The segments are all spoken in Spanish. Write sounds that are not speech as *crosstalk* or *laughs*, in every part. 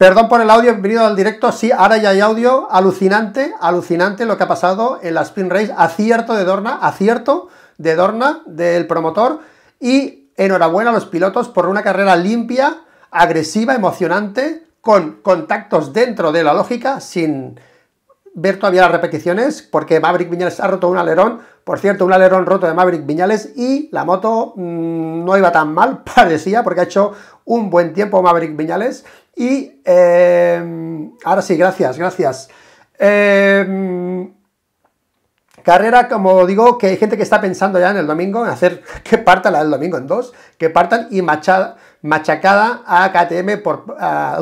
Perdón por el audio, bienvenido al directo. Sí, ahora ya hay audio. Alucinante, alucinante lo que ha pasado en la Spin Race. Acierto de Dorna, acierto de Dorna, del promotor. Y enhorabuena a los pilotos por una carrera limpia, agresiva, emocionante, con contactos dentro de la lógica, sin ver todavía las repeticiones, porque Maverick Viñales ha roto un alerón. Por cierto, un alerón roto de Maverick Viñales y la moto mm, no iba tan mal, *laughs* parecía, porque ha hecho un buen tiempo Maverick Viñales. Y em, ahora sí, gracias, gracias. Em, carrera, como digo, que hay gente que está pensando ya en el domingo, en hacer *laughs* que parta la del domingo en dos, que partan y machada, machacada a KTM por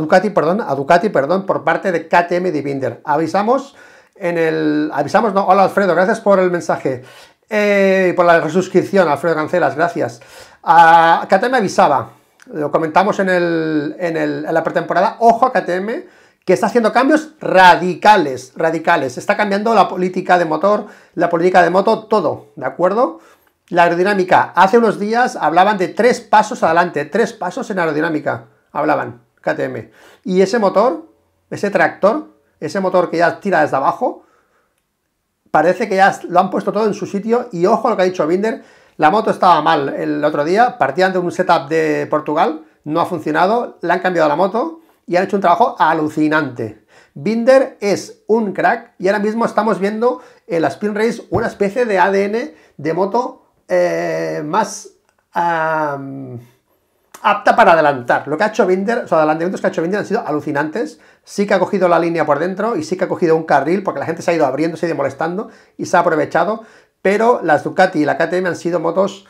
Ducati, perdón, a perdón, por parte de KTM Divinder. Avisamos en el. Avisamos, no. Hola Alfredo, gracias por el mensaje. Eh, por la suscripción Alfredo Cancelas, gracias. Ah, KTM avisaba lo comentamos en, la pretemporada. Ojo a KTM, que está haciendo cambios radicales, radicales. Está cambiando la política de motor, la política de moto, todo, ¿de acuerdo? La aerodinámica. Hace unos días hablaban de tres pasos adelante, tres pasos en aerodinámica. Hablaban, KTM. Y ese motor, ese tractor, ese motor que ya tira desde abajo, parece que ya lo han puesto todo en su sitio. Y ojo a lo que ha dicho Binder, la moto estaba mal el otro día, partían de un setup de Portugal, no ha funcionado, le han cambiado la moto y han hecho un trabajo alucinante. Binder es un crack y ahora mismo estamos viendo en la Spin Race una especie de ADN de moto eh, más apta para adelantar. Lo que ha hecho Binder, los adelantamientos que ha hecho Binder han sido alucinantes. Sí que ha cogido la línea por dentro y sí que ha cogido un carril porque la gente se ha ido ha ido molestando y se ha aprovechado pero las Ducati y la KTM han sido motos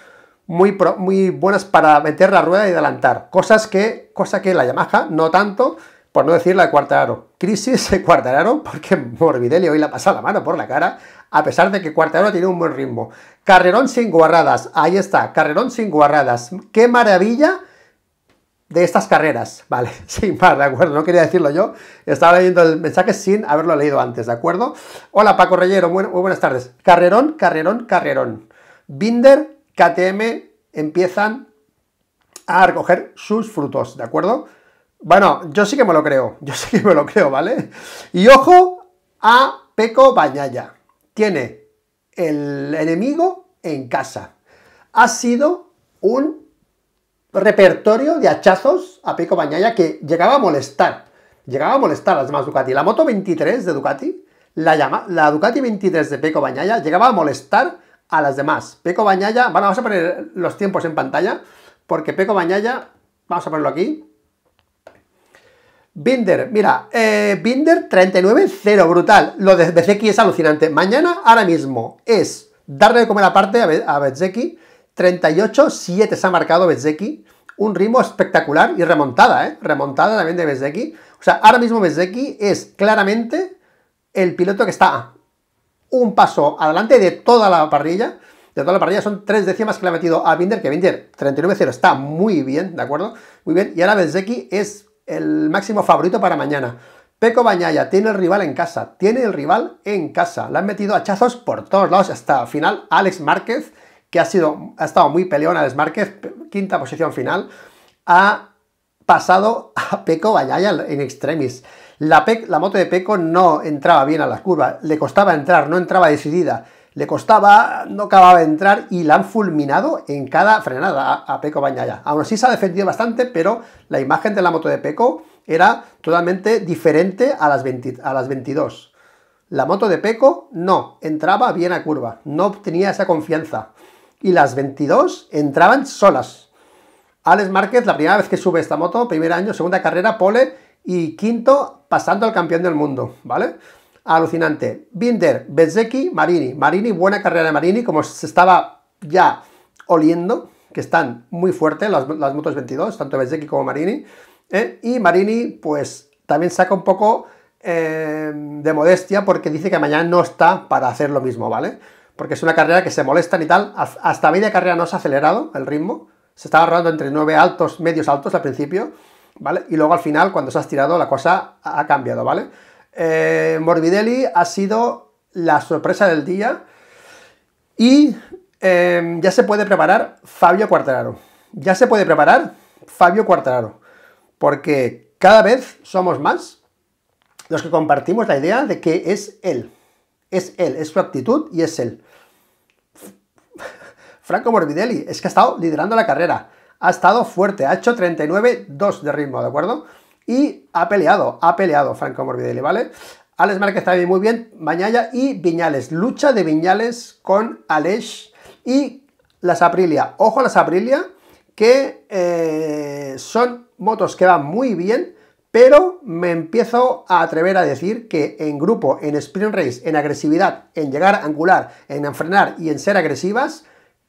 muy, muy buenas para meter la rueda y adelantar, cosas que, cosa que la Yamaha no tanto, por no decir la de Crisis de Cuartararo porque Morbidelli hoy la pasa la mano por la cara, a pesar de que Cuartararo tiene un buen ritmo. Carrerón sin guarradas, ahí está, carrerón sin guarradas. ¡Qué maravilla! de estas carreras, *laughs* ¿vale? Sin más, ¿de acuerdo? No quería decirlo yo, estaba leyendo el mensaje sin haberlo leído antes, ¿de acuerdo? Hola Paco Reyero, muy, buenas tardes. Carrerón, carrerón, carrerón. Binder, KTM empiezan a recoger sus frutos, ¿de acuerdo? Bueno, yo sí que me lo creo, *laughs* yo sí que me lo creo, ¿vale? Y ojo a Peco Bañaya. Tiene el enemigo en casa. Ha sido un repertorio de hachazos a Peco Bañaya que llegaba a molestar, llegaba a molestar a las demás Ducati. La moto 23 de Ducati, la, llama, la Ducati 23 de Peco Bañaya, llegaba a molestar a las demás. Peco Bañaya, bueno, vamos a poner los tiempos en pantalla, porque Peco Bañaya, vamos a ponerlo aquí. Binder, mira, eh, Binder 39-0, brutal. Lo de Bezeki es alucinante. Mañana, ahora mismo, es darle de comer aparte a, a Bezeki 38-7 se ha marcado Bezzeki. Un ritmo espectacular y remontada, ¿eh? Remontada también de Bezzeki. O sea, ahora mismo Bezzeki es claramente el piloto que está un paso adelante de toda la parrilla. De toda la parrilla son tres décimas que le ha metido a Binder, que Binder 39-0 está muy bien, ¿de acuerdo? Muy bien. Y ahora Bezzeki es el máximo favorito para mañana. Peco Bañaya tiene el rival en casa, tiene el rival en casa. Le han metido hachazos por todos lados hasta final Alex Márquez que ha, sido, ha estado muy peleón Les Márquez, quinta posición final, ha pasado a Peco Bañaya en extremis. La, la moto de Peco no entraba bien a las curvas, le costaba entrar, no entraba decidida, le costaba, no acababa de entrar y la han fulminado en cada frenada a, Peco Bañaya. Aún así se ha defendido bastante, pero la imagen de la moto de Peco era totalmente diferente a las, a las 22. La moto de Peco no entraba bien a curva, no tenía esa confianza y las 22 entraban solas. Alex Márquez, la primera vez que sube esta moto, primer año, segunda carrera, pole y quinto, pasando al campeón del mundo, ¿vale? Alucinante. Binder, Bezzecchi, Marini. Marini, buena carrera de Marini, como se estaba ya oliendo, que están muy fuertes las, motos 22, tanto Bezzecchi como Marini. ¿eh? Y Marini, pues también saca un poco eh, de modestia porque dice que mañana no está para hacer lo mismo, ¿vale? porque es una carrera que se molesta y tal. Hasta media carrera no se ha acelerado el ritmo, se estaba rodando entre nueve altos, medios altos al principio, ¿vale? Y luego al final, cuando se ha estirado, la cosa ha cambiado, ¿vale? Eh, Morbidelli ha sido la sorpresa del día y em, ya se puede preparar Fabio Quartararo. Ya se puede preparar Fabio Quartararo, porque cada vez somos más los que compartimos la idea de que es él. Es él, es su actitud y es él. Franco Morbidelli, es que ha estado liderando la carrera, ha estado fuerte, ha hecho 39-2 de ritmo, ¿de acuerdo? Y ha peleado, ha peleado Franco Morbidelli, ¿vale? Alex Márquez está muy bien, Mañaya y Viñales, lucha de Viñales con Aleix y las Aprilia, ojo a las Aprilia, que eh, son motos que van muy bien, pero me empiezo a atrever a decir que en grupo, en sprint race, en agresividad, en llegar angular, en frenar y en ser agresivas,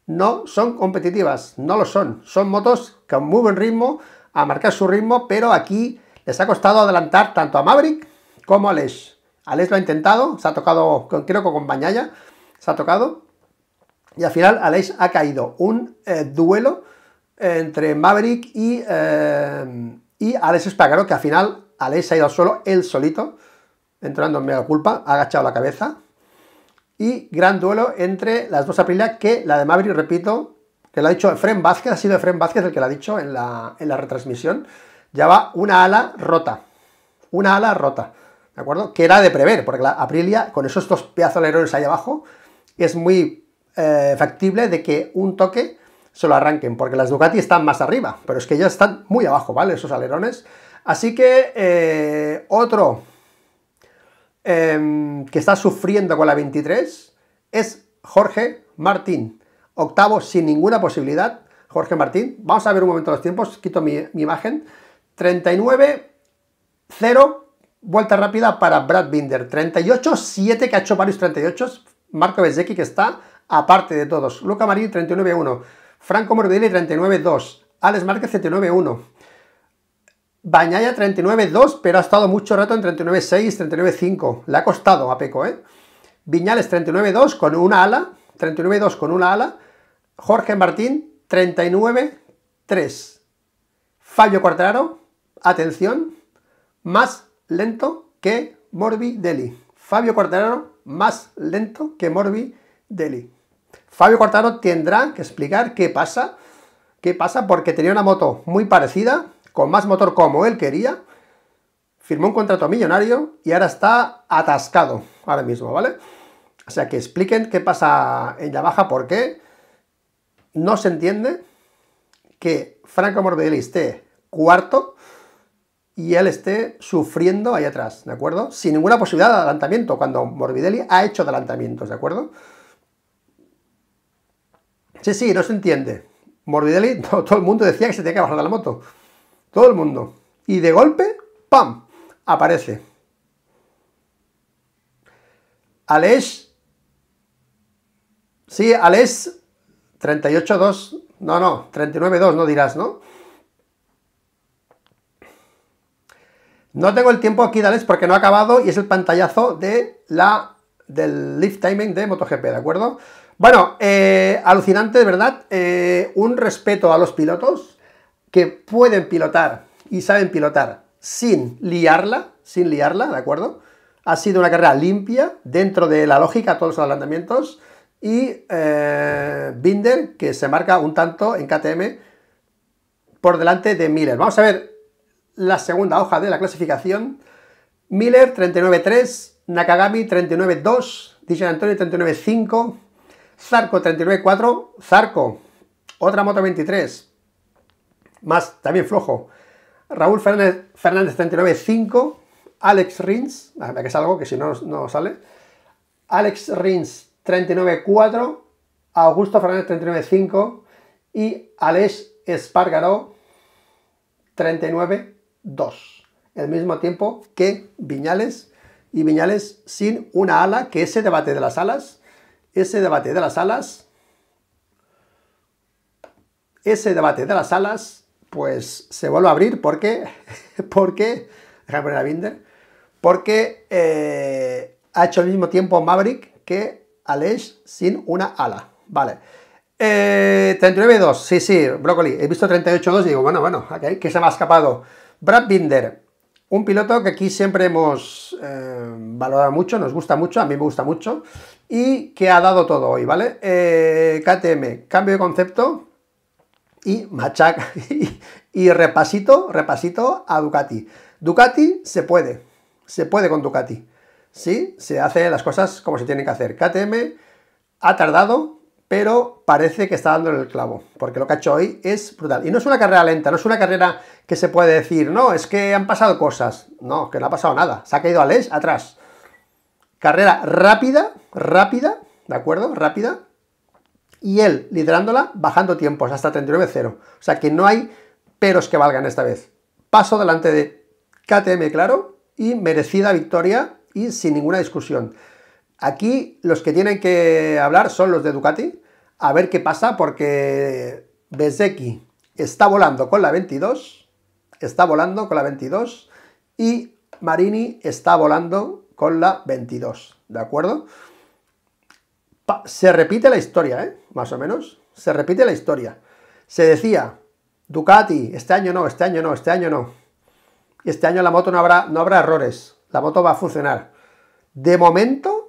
no son competitivas, no lo son. Son motos con muy buen ritmo, a marcar su ritmo, pero aquí les ha costado adelantar tanto a Maverick como a Les. Alex lo ha intentado, se ha tocado, creo que con Bañaya, se ha tocado. Y al final Alex ha caído. Un eh, duelo entre Maverick y, eh, y Alex Espargaro, que al final Alex ha ido al suelo él solito, entrando en mega culpa, ha agachado la cabeza, y gran duelo entre las dos Aprilia, que la de Maverick, repito, que lo ha dicho Fren Vázquez, ha sido Fren Vázquez el que lo ha dicho en la, en la retransmisión, lleva una ala rota, una ala rota, ¿de acuerdo? Que era de prever, porque la Aprilia, con esos dos pedazos alerones ahí abajo, es muy eh, factible de que un toque se lo arranquen, porque las Ducati están más arriba, pero es que ya están muy abajo, ¿vale? Esos alerones. Así que eh, otro Em, que está sufriendo con la 23 es Jorge Martín. Octavo sin ninguna posibilidad. Jorge Martín. Vamos a ver un momento los tiempos. Quito mi, imagen. 39, 0. Vuelta rápida para Brad Binder. 38, 7 que ha hecho varios 38. Marco Bezzecchi que está aparte de todos. Luca Marini 39-1. Franco Morbidelli 39-2. Alex Márquez 39-1. Bañaya 39.2, pero ha estado mucho rato en 39.6, 39.5. Le ha costado a Peco, ¿eh? Viñales 39.2 con una ala, 39.2 con una ala. Jorge Martín 39.3. Fabio Cuartararo, atención, más lento que Morbi Deli Fabio Quartararo más lento que Morbi Deli Fabio Quartararo tendrá que explicar qué pasa, qué pasa porque tenía una moto muy parecida, con más motor como él quería, firmó un contrato millonario y ahora está atascado ahora mismo, ¿vale? O sea, que expliquen qué pasa en la baja, por qué no se entiende que Franco Morbidelli esté cuarto y él esté sufriendo ahí atrás, ¿de acuerdo? Sin ninguna posibilidad de adelantamiento, cuando Morbidelli ha hecho adelantamientos, ¿de acuerdo? Sí, sí, no se entiende. Morbidelli, *laughs* todo, el mundo decía que se tenía que bajar la moto. Todo el mundo. Y de golpe, ¡pam! Aparece. Alex. Sí, Alex 38.2. No, no, 39.2, no dirás, ¿no? No tengo el tiempo aquí, Dales, porque no ha acabado y es el pantallazo de la, del lift timing de MotoGP, ¿de acuerdo? Bueno, eh, alucinante, de verdad. Eh, un respeto a los pilotos que pueden pilotar y saben pilotar sin liarla, sin liarla, ¿de acuerdo? Ha sido una carrera limpia dentro de la lógica, todos los adelantamientos, y eh, Binder que se marca un tanto en KTM por delante de Miller. Vamos a ver la segunda hoja de la clasificación. Miller 39.3, Nakagami 39.2, Dijon Antonio 39.5, Zarco 39.4, Zarco, otra moto 23, más también flojo. Raúl Fernández, 39.5, Alex Rins, a es algo que si no, no sale. Alex Rins 39.4, Augusto Fernández 39.5 y Alex Espargaró 39.2. El mismo tiempo que Viñales y Viñales sin una ala, que ese debate de las alas, ese debate de las alas, ese debate de las alas pues se vuelve a abrir *laughs* porque, porque, eh, déjame poner a Binder, porque ha hecho al mismo tiempo Maverick que Aleix sin una ala. Vale. Eh, 39-2, sí, sí, Broccoli. He visto 38-2 y digo, bueno, bueno, que se me ha escapado. Brad Binder, un piloto que aquí siempre hemos eh, valorado mucho, nos gusta mucho, a mí me gusta mucho, y que ha dado todo hoy, ¿vale? Eh, KTM, cambio de concepto, y machaca *laughs* y, repasito, repasito a Ducati. Ducati se puede, se puede con Ducati. Sí, se hace las cosas como se tienen que hacer. KTM ha tardado, pero parece que está dando el clavo, porque lo que ha hecho hoy es brutal. Y no es una carrera lenta, no es una carrera que se puede decir, no, es que han pasado cosas. No, que no ha pasado nada. Se ha caído Alex atrás. Carrera rápida, rápida, ¿de acuerdo? Rápida, y él liderándola bajando tiempos hasta 39-0. O sea que no hay peros que valgan esta vez. Paso delante de KTM, claro, y merecida victoria y sin ninguna discusión. Aquí los que tienen que hablar son los de Ducati. A ver qué pasa porque Bezeki está volando con la 22, está volando con la 22 y Marini está volando con la 22, ¿de acuerdo? se repite la historia, ¿eh? Más o menos. Se repite la historia. Se decía, Ducati, este año no, este año no, este año no. Este año la moto no habrá, no habrá errores. La moto va a funcionar. De momento,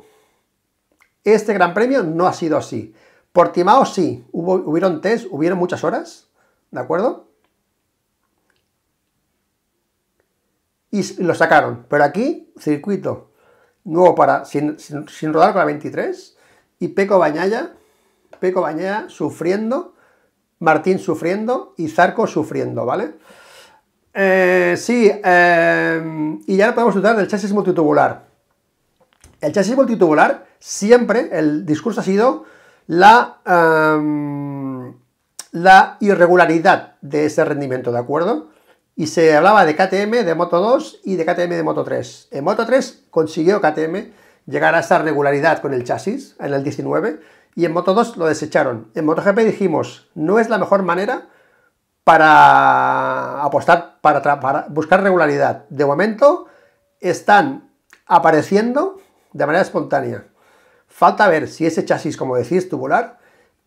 este Gran Premio no ha sido así. Por Timao, sí, hubo, hubieron test, hubieron muchas horas, ¿de acuerdo? Y lo sacaron. Pero aquí, circuito nuevo para, sin, sin rodar con la 23, y Peco Bañaya, Peco Bañaya sufriendo, Martín sufriendo y Zarco sufriendo, ¿vale? Eh, sí, eh, y ya podemos hablar del chasis multitubular. El chasis multitubular siempre, el discurso ha sido la, em, la irregularidad de ese rendimiento, ¿de acuerdo? Y se hablaba de KTM, de Moto 2 y de KTM de Moto 3. En Moto 3 consiguió KTM llegar a esa regularidad con el chasis en el 19 y en Moto 2 lo desecharon. En MotoGP dijimos, no es la mejor manera para apostar, para, buscar regularidad. De momento están apareciendo de manera espontánea. Falta ver si ese chasis, como decís, tubular,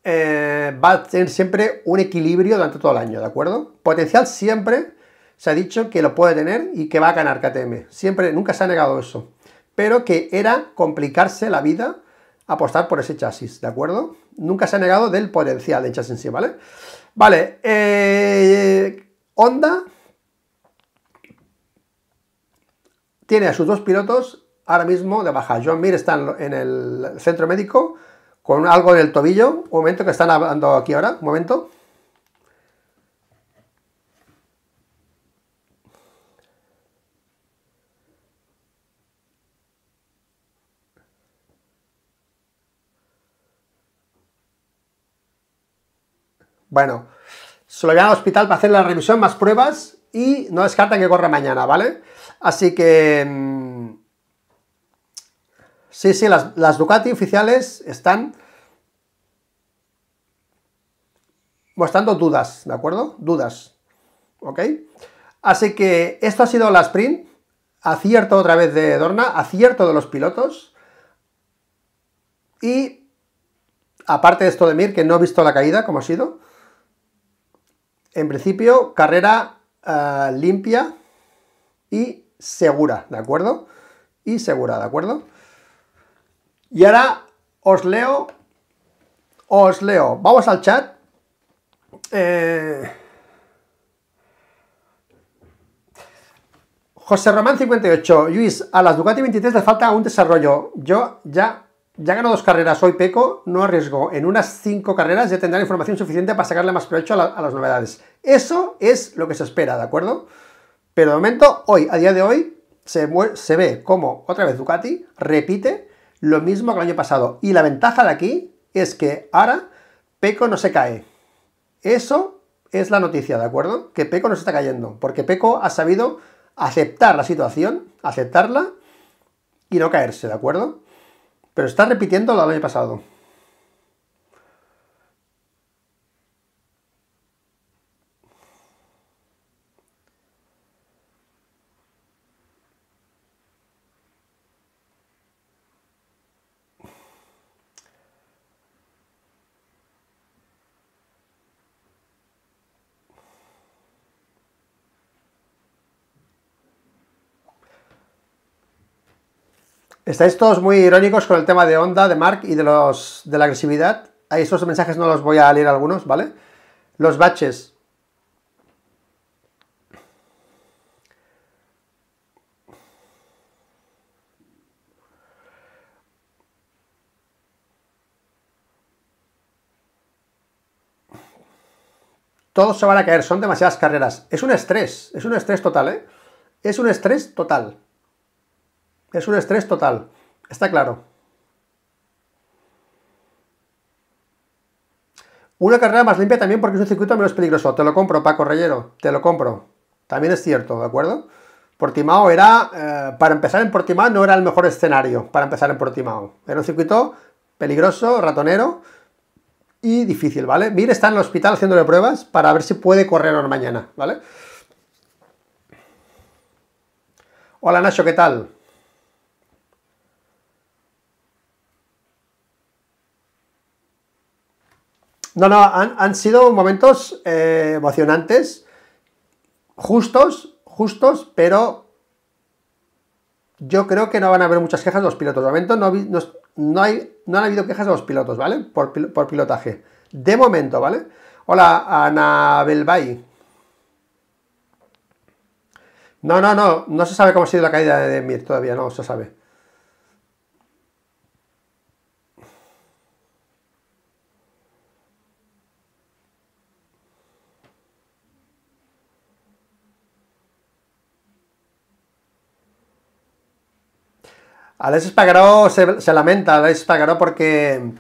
eh, va a tener siempre un equilibrio durante todo el año, ¿de acuerdo? Potencial siempre se ha dicho que lo puede tener y que va a ganar KTM. Siempre, nunca se ha negado eso pero que era complicarse la vida apostar por ese chasis, ¿de acuerdo? Nunca se ha negado del potencial del chasis en sí, ¿vale? Vale, eh, Honda tiene a sus dos pilotos ahora mismo de baja. John Mir está en el centro médico con algo en el tobillo, un momento que están hablando aquí ahora, un momento. Bueno, se lo llevan al hospital para hacer la revisión, más pruebas y no descartan que corra mañana, ¿vale? Así que... Mm, sí, sí, las, las Ducati oficiales están mostrando dudas, ¿de acuerdo? Dudas, ¿ok? Así que esto ha sido la sprint, acierto otra vez de Dorna, acierto de los pilotos, y aparte de esto de Mir, que no he visto la caída, como ha sido, en principio, carrera eh, limpia y segura, ¿de acuerdo? Y segura, ¿de acuerdo? Y ahora os leo, os leo, vamos al chat. Eh, José Román 58, Luis, a las Ducati 23 le falta un desarrollo. Yo ya ya ganó dos carreras hoy Peco, no arriesgó. En unas cinco carreras ya tendrá información suficiente para sacarle más provecho a, las novedades. Eso es lo que se espera, ¿de acuerdo? Pero de momento, hoy, a día de hoy, se, se ve como otra vez Ducati repite lo mismo que el año pasado. Y la ventaja de aquí es que ahora Peco no se cae. Eso es la noticia, ¿de acuerdo? Que Peco no se está cayendo, porque Peco ha sabido aceptar la situación, aceptarla y no caerse, ¿de acuerdo? Pero está repitiendo lo del año pasado. Estáis todos muy irónicos con el tema de Onda, de Mark y de, los, de la agresividad. Ahí esos mensajes no los voy a leer algunos, ¿vale? Los baches. Todos se van a caer, son demasiadas carreras. Es un estrés, es un estrés total, ¿eh? Es un estrés total. Es un estrés total, está claro. Una carrera más limpia también porque es un circuito menos peligroso. Te lo compro, Paco Reyero, te lo compro. También es cierto, ¿de acuerdo? Portimao era, eh, para empezar en Portimao no era el mejor escenario para empezar en Portimao. Era un circuito peligroso, ratonero y difícil, ¿vale? Mir está en el hospital haciéndole pruebas para ver si puede correr mañana, ¿vale? Hola Nacho, ¿qué tal? No, no, han, sido momentos eh, emocionantes, justos, justos, pero yo creo que no van a haber muchas quejas de los pilotos. De momento no, no, hay, no han habido quejas de los pilotos, ¿vale? Por, por pilotaje. De momento, ¿vale? Hola, Ana Belbay. No, no, no, no se sabe cómo ha sido la caída de Mir, todavía no se sabe. Alex Espagaró se, se lamenta, Alex Espagaró, porque,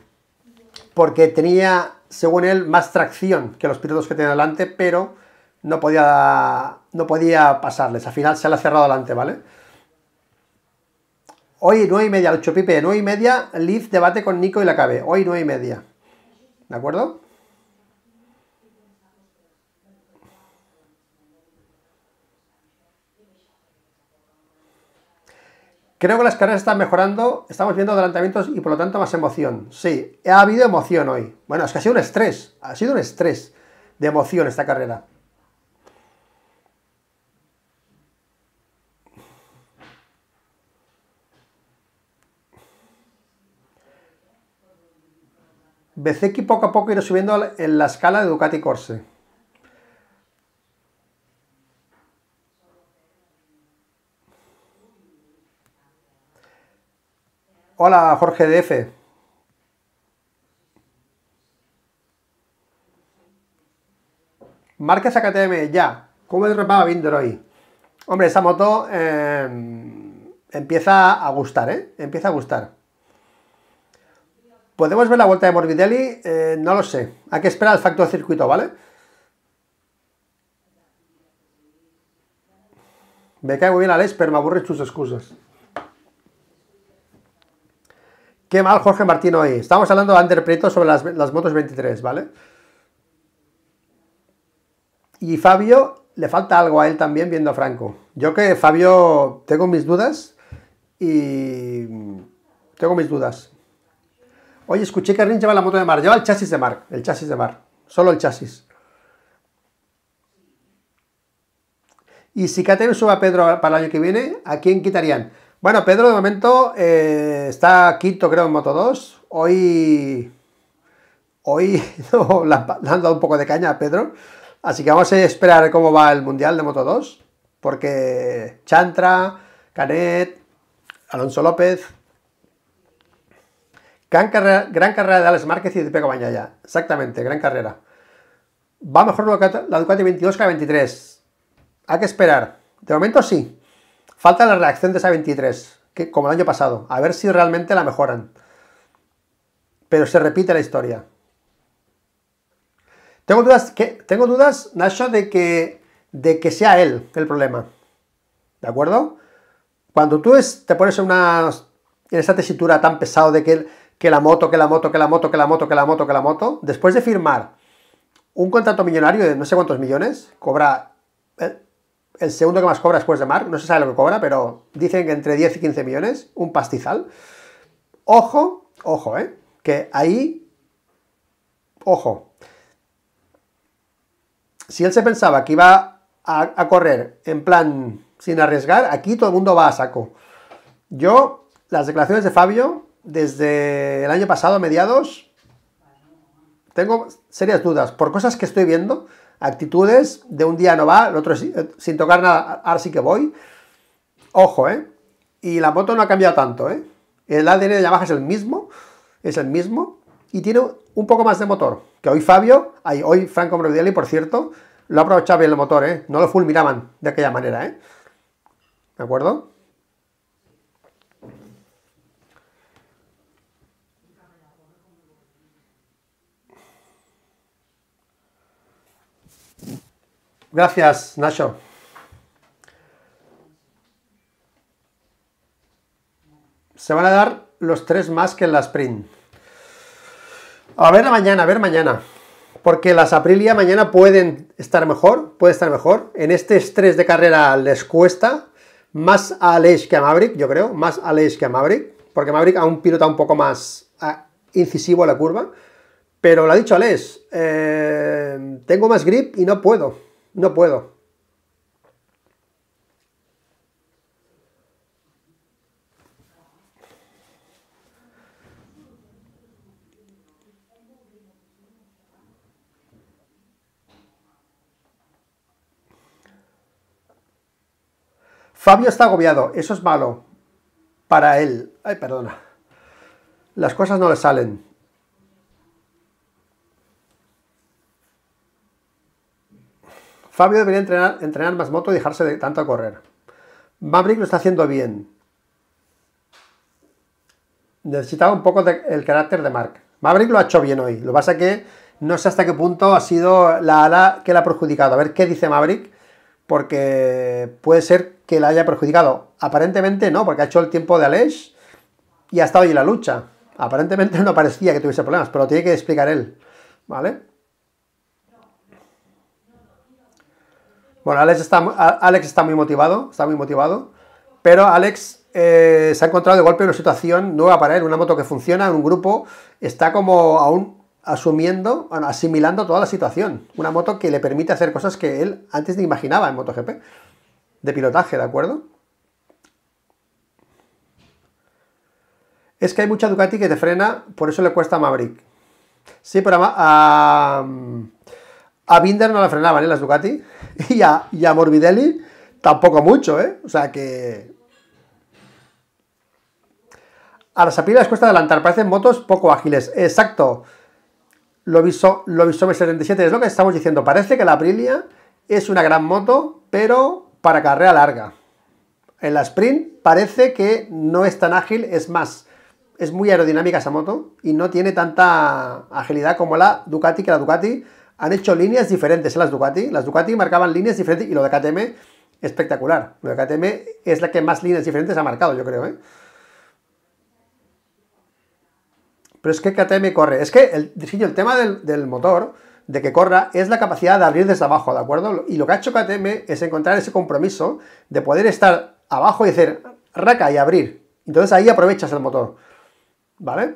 porque tenía, según él, más tracción que los pilotos que tenía delante, pero no podía, no podía pasarles. Al final se le ha cerrado delante, ¿vale? Hoy 9 y media, 8 pipe, 9 y media, Liz debate con Nico y la cabe. Hoy 9 y media. ¿De acuerdo? Creo que las carreras están mejorando, estamos viendo adelantamientos y por lo tanto más emoción. Sí, ha habido emoción hoy. Bueno, es que ha sido un estrés, ha sido un estrés de emoción esta carrera. Bezeki poco a poco irá subiendo en la escala de Ducati Corse. Hola, Jorge DF. Marcas AKTM, ya. ¿Cómo derrapaba Binder hoy? Hombre, esa moto em, empieza a gustar, ¿eh? Empieza a gustar. ¿Podemos ver la vuelta de Morbidelli? Eh, no lo sé. Hay que esperar al factor circuito, ¿vale? Me cae muy bien Alex, pero me aburre tus excusas. Qué mal Jorge Martino ahí. Estamos hablando de Ander Prieto sobre las, motos 23, ¿vale? Y Fabio, le falta algo a él también viendo a Franco. Yo que Fabio tengo mis dudas y tengo mis dudas. Oye, escuché que Rin lleva la moto de mar, lleva el chasis de mar, el chasis de mar, solo el chasis. Y si Catero suba a Pedro para el año que viene, ¿a quién quitarían? Bueno, Pedro de momento eh, está quinto creo en Moto 2. Hoy, hoy *laughs* le, han, dado un poco de caña a Pedro. Así que vamos a esperar cómo va el Mundial de Moto 2. Porque Chantra, Canet, Alonso López... Gran carrera, de Alex Márquez y de Peco Bañaya. Exactamente, gran carrera. Va mejor la Ducati 22 que la 23. Hay que esperar. De momento sí, Falta la reacción de esa 23, que, como el año pasado, a ver si realmente la mejoran. Pero se repite la historia. Tengo dudas, que, tengo dudas Nacho, de que, de que sea él el problema. ¿De acuerdo? Cuando tú te pones en, una, en esa tesitura tan pesado de que, que la moto, que la moto, que la moto, que la moto, que la moto, que la moto, después de firmar un contrato millonario de no sé cuántos millones, cobra eh, el segundo que más cobra después de Mark, no se sabe lo que cobra, pero dicen que entre 10 y 15 millones, un pastizal. Ojo, ojo, ¿eh? Que ahí, ojo. Si él se pensaba que iba a, a correr en plan sin arriesgar, aquí todo el mundo va a saco. Yo, las declaraciones de Fabio, desde el año pasado, a mediados, tengo serias dudas por cosas que estoy viendo actitudes de un día no va, el otro eh, sin tocar nada, ahora sí que voy. Ojo, ¿eh? Y la moto no ha cambiado tanto, ¿eh? El ADN de Yamaha es el mismo, es el mismo, y tiene un poco más de motor. Que hoy Fabio, hoy Franco Morbidelli, por cierto, lo aprovechado bien el motor, ¿eh? No lo fulminaban de aquella manera, ¿eh? ¿De acuerdo? Gracias, Nacho. Se van a dar los tres más que en la sprint. A ver la mañana, a ver mañana. Porque las Aprilia mañana pueden estar mejor, puede estar mejor. En este estrés de carrera les cuesta, más a Aleix que a Maverick, yo creo, más a Aleix que a Maverick, porque Maverick un pilota un poco más ah, incisivo a la curva, pero lo ha dicho Aleix, eh, tengo más grip y no puedo. No puedo. Fabio está agobiado, eso es malo. Para él. Ay, perdona. Las cosas no le salen. Fabio debería entrenar, más moto y dejarse de tanto correr. Maverick lo está haciendo bien. Necesitaba un poco el carácter de Mark. Maverick lo ha hecho bien hoy. Lo que pasa es que no sé hasta qué punto ha sido la ala que la ha perjudicado. A ver qué dice Maverick, porque puede ser que la haya perjudicado. Aparentemente no, porque ha hecho el tiempo de Alex y ha estado ahí en la lucha. Aparentemente no parecía que tuviese problemas, pero lo tiene que explicar él. ¿Vale? Bueno, Alex está, Alex está muy motivado, está muy motivado, pero Alex eh, se ha encontrado de golpe una situación nueva para él, una moto que funciona, en un grupo, está como aún asumiendo, asimilando toda la situación. Una moto que le permite hacer cosas que él antes ni imaginaba en MotoGP, de pilotaje, ¿de acuerdo? Es que hay mucha Ducati que te frena, por eso le cuesta a Maverick. Sí, pero a, a, a Binder no la frenaban, ¿eh? Las Ducati. *laughs* Y a, Morbidelli tampoco mucho, ¿eh? O sea que... A las les cuesta adelantar, parecen motos poco ágiles. Exacto. Lo visó lo el 77 es lo que estamos diciendo. Parece que la Aprilia es una gran moto, pero para carrera larga. En la sprint parece que no es tan ágil, es más, es muy aerodinámica esa moto y no tiene tanta agilidad como la Ducati, que la Ducati han hecho líneas diferentes en las Ducati. Las Ducati marcaban líneas diferentes y lo de KTM, espectacular. Lo de KTM es la que más líneas diferentes ha marcado, yo creo. ¿eh? Pero es que KTM corre. Es que el, el tema del, del, motor, de que corra, es la capacidad de abrir desde abajo, ¿de acuerdo? Y lo que ha hecho KTM es encontrar ese compromiso de poder estar abajo y hacer raca y abrir. Entonces ahí aprovechas el motor. ¿Vale?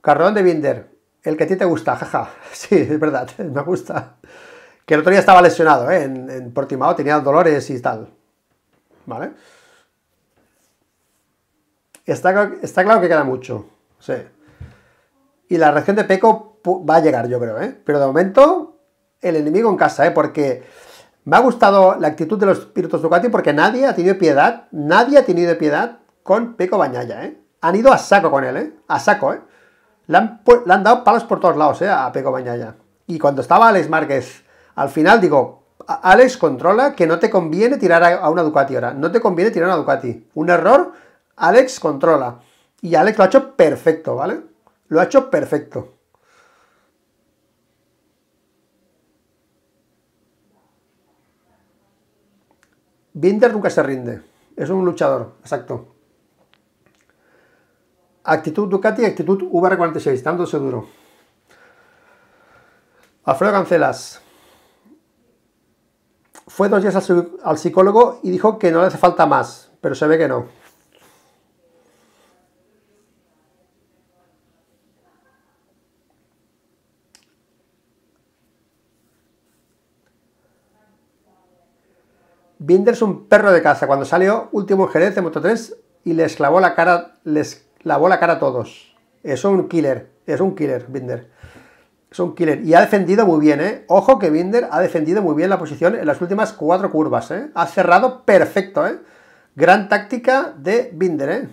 Carrón de Binder. El que a ti te gusta, jaja. *laughs* Sí, es verdad, *laughs* me gusta. Que el otro día estaba lesionado, ¿eh? en, Portimao tenía dolores y tal. ¿Vale? Está, está claro que queda mucho. Sí. Y la reacción de Peco va a llegar, yo creo, ¿eh? Pero de momento, el enemigo en casa, ¿eh? Porque me ha gustado la actitud de los pilotos Ducati porque nadie ha tenido piedad, nadie ha tenido piedad con Peco Bañaya, ¿eh? Han ido a saco con él, ¿eh? A saco, ¿eh? Le han, dado palos por todos lados, eh, A Peco Bañaya. Y cuando estaba Alex Márquez, al final digo, Alex, controla que no te conviene tirar a una Ducati ahora. No te conviene tirar a una Ducati. Un error, Alex controla. Y Alex lo ha hecho perfecto, ¿vale? Lo ha hecho perfecto. Binder nunca se rinde. Es un luchador, exacto. Actitud Ducati, actitud VR46, dándose duro. Alfredo Cancelas. Fue dos días al, psicólogo y dijo que no le hace falta más, pero se ve que no. Binder es un perro de caza. Cuando salió último en Jerez de Moto 3 y le esclavó la cara, la bola cara a todos. Es un killer, es un killer, Binder. Es un killer. Y ha defendido muy bien, ¿eh? Ojo que Binder ha defendido muy bien la posición en las últimas cuatro curvas, ¿eh? Ha cerrado perfecto, ¿eh? Gran táctica de Binder, ¿eh?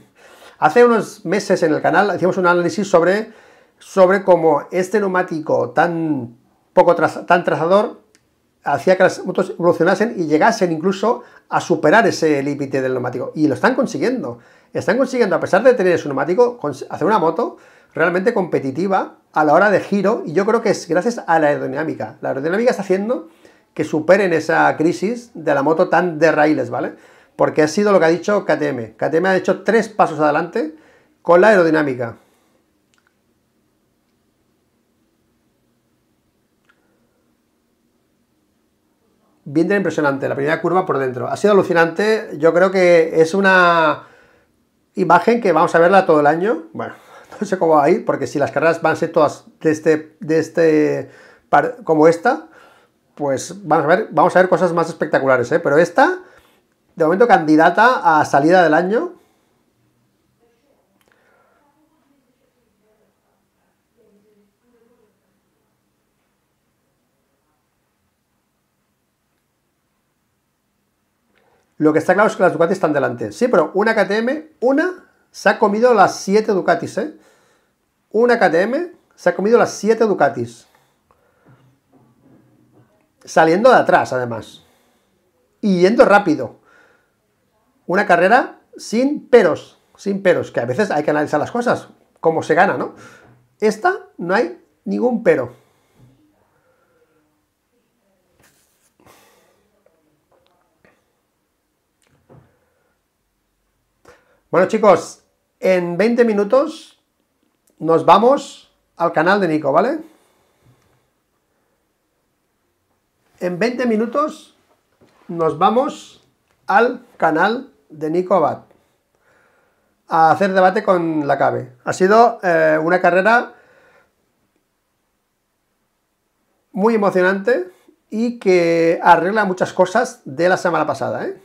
Hace unos meses en el canal hicimos un análisis sobre, sobre cómo este neumático tan poco tan trazador hacía que las motos evolucionasen y llegasen incluso a superar ese límite del neumático. Y lo están consiguiendo están consiguiendo, a pesar de tener su neumático, hacer una moto realmente competitiva a la hora de giro y yo creo que es gracias a la aerodinámica. La aerodinámica está haciendo que superen esa crisis de la moto tan de raíles, ¿vale? Porque ha sido lo que ha dicho KTM. KTM ha hecho tres pasos adelante con la aerodinámica. Bien impresionante la primera curva por dentro. Ha sido alucinante. Yo creo que es una imagen que vamos a verla todo el año. Bueno, *laughs* no sé cómo va a ir, porque si las carreras van a ser todas de este, de este como esta, pues vamos a ver, vamos a ver cosas más espectaculares, ¿eh? Pero esta, de momento candidata a salida del año, Lo que está claro es que las Ducatis están delante. Sí, pero una KTM, una, se ha comido las 7 Ducatis, ¿eh? Una KTM se ha comido las 7 Ducatis. Saliendo de atrás, además. Y yendo rápido. Una carrera sin peros. Sin peros, que a veces hay que analizar las cosas. Cómo se gana, ¿no? Esta no hay ningún pero. Bueno chicos, en 20 minutos nos vamos al canal de Nico, ¿vale? En 20 minutos nos vamos al canal de Nico Abad a hacer debate con la CABE. Ha sido eh, una carrera muy emocionante y que arregla muchas cosas de la semana pasada, ¿eh?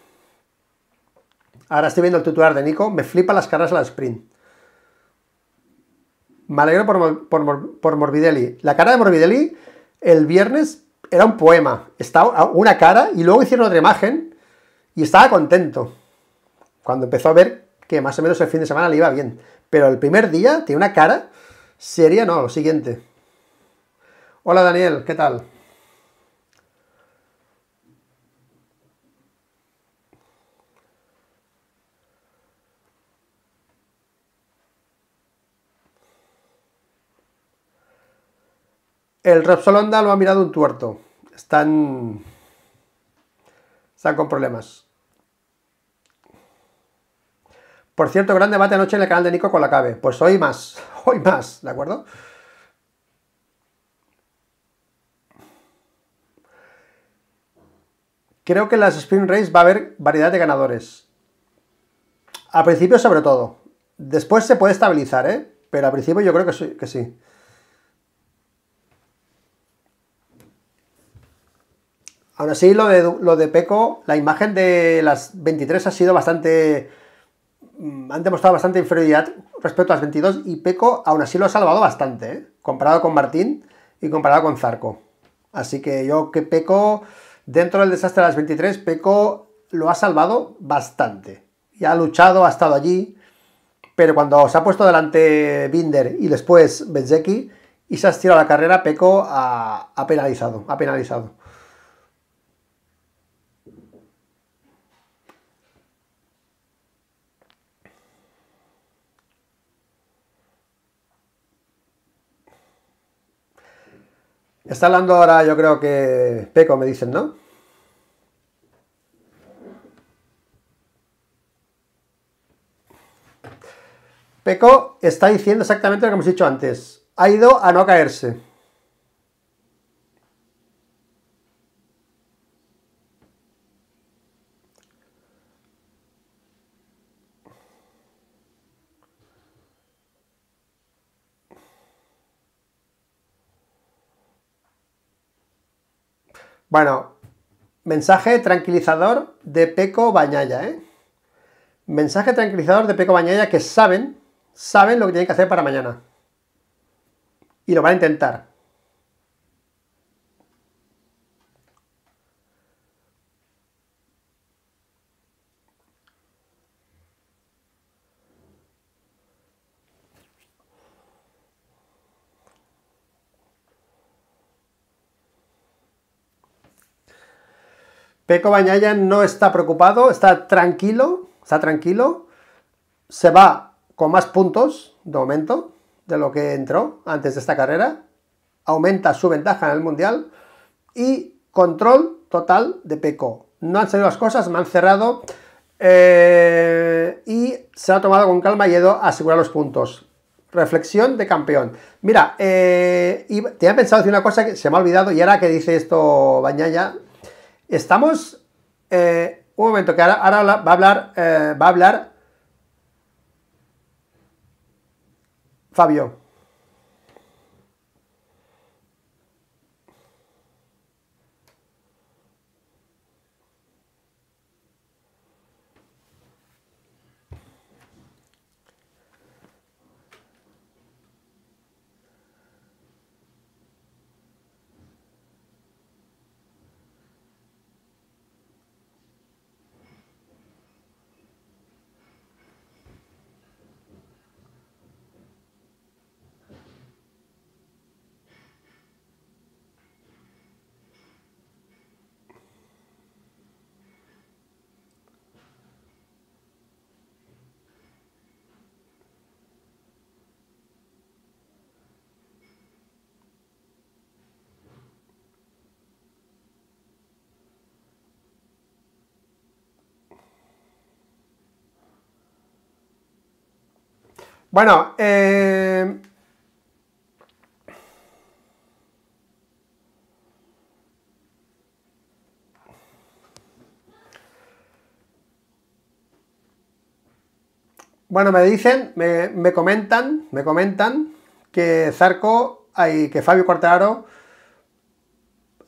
Ahora estoy viendo el titular de Nico. Me flipa las caras a la sprint. Me alegro por, Morbidelli. La cara de Morbidelli el viernes era un poema. Estaba una cara y luego hicieron otra imagen y estaba contento. Cuando empezó a ver que más o menos el fin de semana le iba bien. Pero el primer día tiene una cara sería no, lo siguiente. Hola Daniel, ¿qué tal? El Repsol Honda lo ha mirado un tuerto. Están, están con problemas. Por cierto, gran debate anoche en el canal de Nico con la CABE. Pues hoy más, *laughs* hoy más, ¿de acuerdo? Creo que en las Spring Race va a haber variedad de ganadores. Al principio sobre todo. Después se puede estabilizar, ¿eh? Pero al principio yo creo que Que sí. Aún así, lo de, lo de Peco, la imagen de las 23 ha sido bastante... Mm, han demostrado bastante inferioridad respecto a las 22 y Peco aún así lo ha salvado bastante, ¿eh? comparado con Martín y comparado con Zarco. Así que yo que Peco, dentro del desastre de las 23, Peco lo ha salvado bastante. Y ha luchado, ha estado allí, pero cuando se ha puesto delante Binder y después Benzeki, y se ha estirado la carrera, Peco ha penalizado, ha penalizado. Está hablando ahora, yo creo que Peco, me dicen, ¿no? Peco está diciendo exactamente lo que hemos dicho antes. Ha ido a no caerse. Bueno, mensaje tranquilizador de Peco Bañaya, ¿eh? Mensaje tranquilizador de Peco Bañaya que saben, saben lo que tienen que hacer para mañana. Y lo van a intentar. Peco Bañaya no está preocupado, está tranquilo, está tranquilo. Se va con más puntos, de aumento de lo que entró antes de esta carrera. Aumenta su ventaja en el Mundial. Y control total de Peco. No han salido las cosas, me han cerrado. Eh, y se ha tomado con calma y edo ido a asegurar los puntos. Reflexión de campeón. Mira, eh, te he pensado decir una cosa que se me ha olvidado y ahora que dice esto Bañaya, Estamos, eh, un momento, que ahora, va a hablar, eh, va a hablar Fabio. Bueno, eh, Bueno, me dicen, me, comentan, me comentan que Zarco y que Fabio Cuartelaro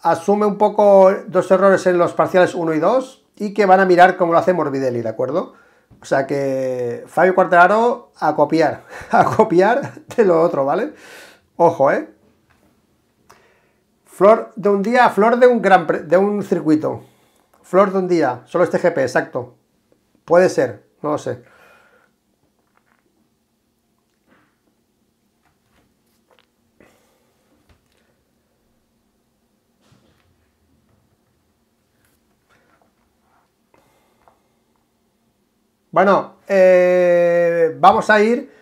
asume un poco dos errores en los parciales 1 y 2 y que van a mirar cómo lo hace Morbidelli, ¿de acuerdo? O sea que Fabio Cuartelaro a copiar, *laughs* a copiar de lo otro, ¿vale? Ojo, ¿eh? Flor de un día, flor de un gran de un circuito. Flor de un día, solo este GP, exacto. Puede ser, no lo sé. Bueno, eh, vamos a ir.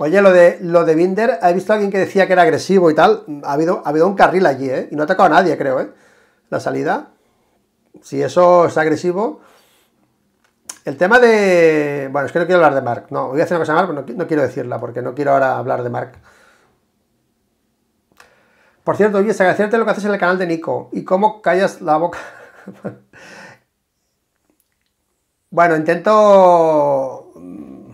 Oye, lo de, lo de Binder, he visto a alguien que decía que era agresivo y tal. Ha habido, ha habido un carril allí, ¿eh? Y no ha atacado a nadie, creo, ¿eh? La salida. Si eso es agresivo. El tema de. Bueno, es que no quiero hablar de Mark. No, voy a hacer una cosa de pero no, quiero decirla, porque no quiero ahora hablar de Mark. Por cierto, oye, agradecerte lo que haces en el canal de Nico y cómo callas la boca bueno, intento mm,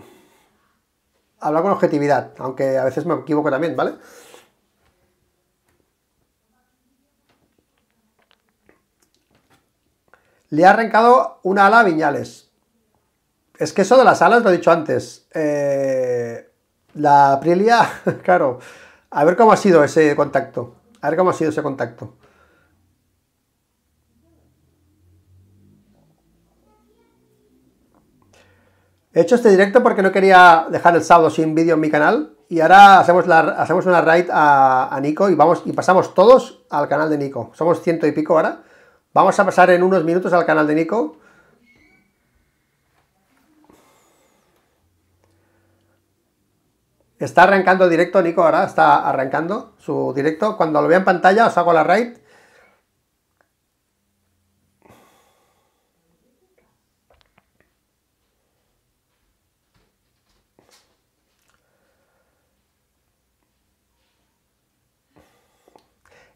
hablar con objetividad, aunque a veces me equivoco también, ¿vale? Le ha arrancado una ala a Viñales. Es que eso de las alas lo he dicho antes. Eh, la Prielia, *laughs* claro. A ver cómo ha sido ese contacto. A ver cómo ha sido ese contacto. He hecho este directo porque no quería dejar el sábado sin vídeo en mi canal y ahora hacemos, hacemos una raid a, Nico y, vamos, y pasamos todos al canal de Nico. Somos ciento y pico ahora. Vamos a pasar en unos minutos al canal de Nico. Está arrancando el directo Nico ahora, está arrancando su directo. Cuando lo vea en pantalla os hago la raid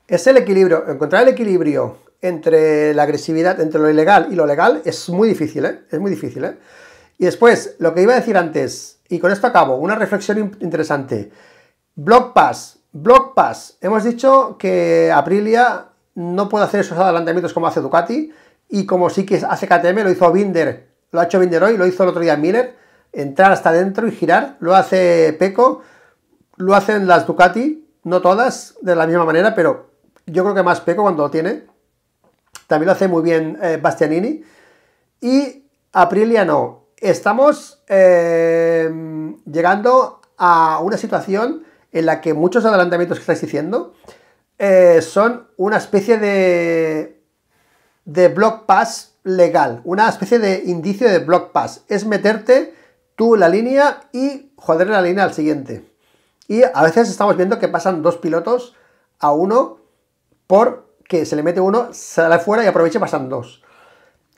es el equilibrio, encontrar el equilibrio entre la agresividad, entre lo ilegal y lo legal, es muy difícil, ¿eh? Es muy difícil, ¿eh? Y después, lo que iba a decir antes, y con esto acabo, una reflexión interesante. Blockpass, pass, Hemos dicho que Aprilia no puede hacer esos adelantamientos como hace Ducati, y como sí que hace KTM, lo hizo Binder, lo ha hecho Binder hoy, lo hizo el otro día Miller, entrar hasta dentro y girar, lo hace Peco, lo hacen las Ducati, no todas de la misma manera, pero yo creo que más peco cuando lo tiene. También lo hace muy bien eh, Bastianini. Y Aprilia no. Estamos eh, llegando a una situación en la que muchos adelantamientos que estáis diciendo eh, son una especie de, de block pass legal, una especie de indicio de block pass. Es meterte tú en la línea y joder la línea al siguiente. Y a veces estamos viendo que pasan dos pilotos a uno porque se le mete uno, sale fuera y aprovecha y pasan dos.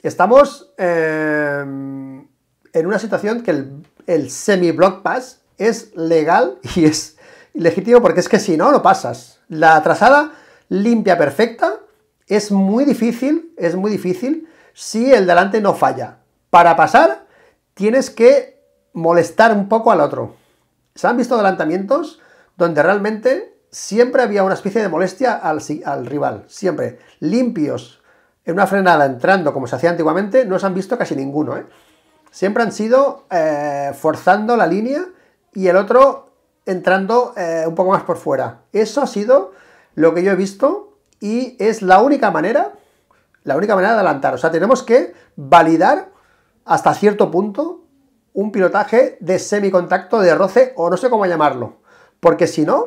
Estamos eh, en una situación que el, el semi-block pass es legal *laughs* y es legítimo porque es que si no, lo pasas. La trazada limpia perfecta es muy difícil, es muy difícil si el delante no falla. Para pasar tienes que molestar un poco al otro. Se han visto adelantamientos donde realmente siempre había una especie de molestia al, al rival, siempre. Limpios, en una frenada entrando como se hacía antiguamente, no se han visto casi ninguno. ¿eh? Siempre han sido eh, forzando la línea y el otro entrando eh, un poco más por fuera. Eso ha sido lo que yo he visto y es la única manera, la única manera de adelantar. O sea, tenemos que validar hasta cierto punto un pilotaje de semicontacto, de roce o no sé cómo llamarlo. Porque si no,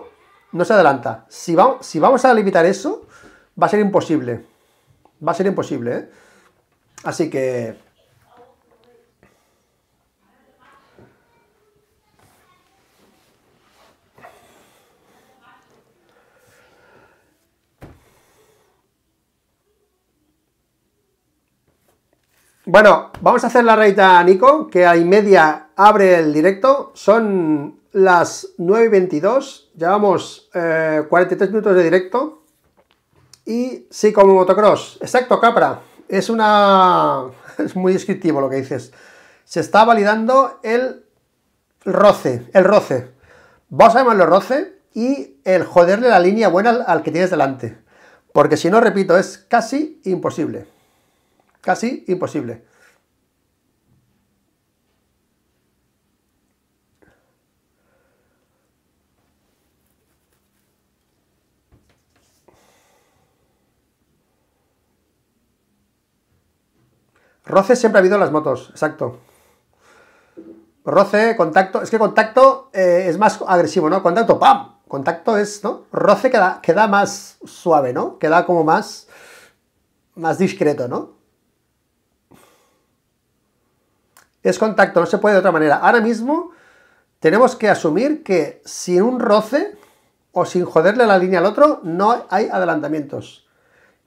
no se adelanta. Si, si vamos a limitar eso, va a ser imposible. Va a ser imposible, ¿eh? Así que... Bueno, vamos a hacer la reita, Nico, que a y media abre el directo. Son las 9 y 22, llevamos 43 eh, minutos de directo. Y sí, como motocross. Exacto, Capra. Es una. *laughs* Es muy descriptivo lo que dices. Se está validando el roce. El roce. Vamos a llamarlo roce y el joderle la línea buena al que tienes delante. Porque si no, repito, es casi imposible. Casi imposible. Roce siempre ha habido en las motos, exacto. Roce, contacto. Es que contacto eh, es más agresivo, ¿no? Contacto, ¡pam! Contacto es, ¿no? Roce queda, queda más suave, ¿no? Queda como más. más discreto, ¿no? Es contacto, no se puede de otra manera. Ahora mismo tenemos que asumir que sin un roce o sin joderle la línea al otro no hay adelantamientos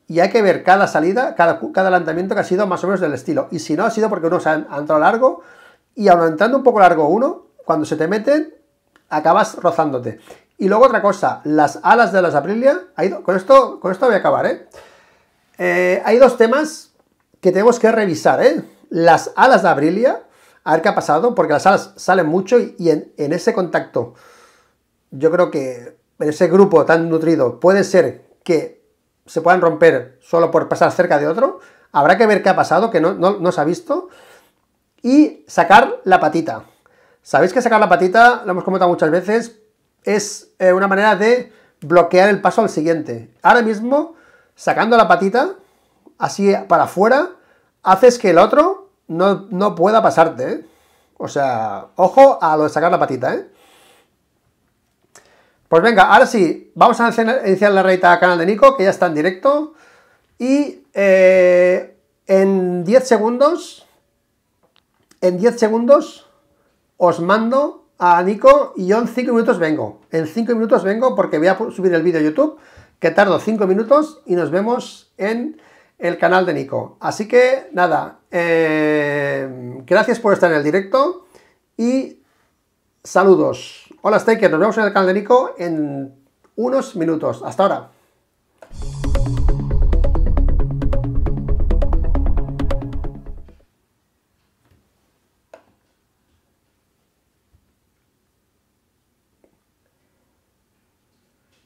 y hay que ver cada salida, cada, cada lanzamiento que ha sido más o menos del estilo. Y si no, ha sido porque uno se ha, entrado largo y aun entrando un poco largo uno, cuando se te meten, acabas rozándote. Y luego otra cosa, las alas de las abrilia, con, esto, con esto voy a acabar, ¿eh? ¿eh? hay dos temas que tenemos que revisar, ¿eh? Las alas de abrilia a ver qué ha pasado, porque las alas salen mucho y, en, en ese contacto, yo creo que en ese grupo tan nutrido, puede ser que se puedan romper solo por pasar cerca de otro, habrá que ver qué ha pasado, que no, no, se ha visto, y sacar la patita. Sabéis que sacar la patita, lo hemos comentado muchas veces, es eh, una manera de bloquear el paso al siguiente. Ahora mismo, sacando la patita, así para afuera, haces que el otro no, no pueda pasarte. ¿eh? O sea, ojo a lo de sacar la patita, ¿eh? Pues venga, ahora sí, vamos a iniciar la al canal de Nico, que ya está en directo. Y eh, en 10 segundos, en 10 segundos, os mando a Nico y yo en 5 minutos vengo. En 5 minutos vengo porque voy a subir el vídeo a YouTube, que tardo 5 minutos y nos vemos en el canal de Nico. Así que nada, eh, gracias por estar en el directo y saludos. Hola Staker, nos vemos en el canal de Nico en unos minutos. Hasta ahora.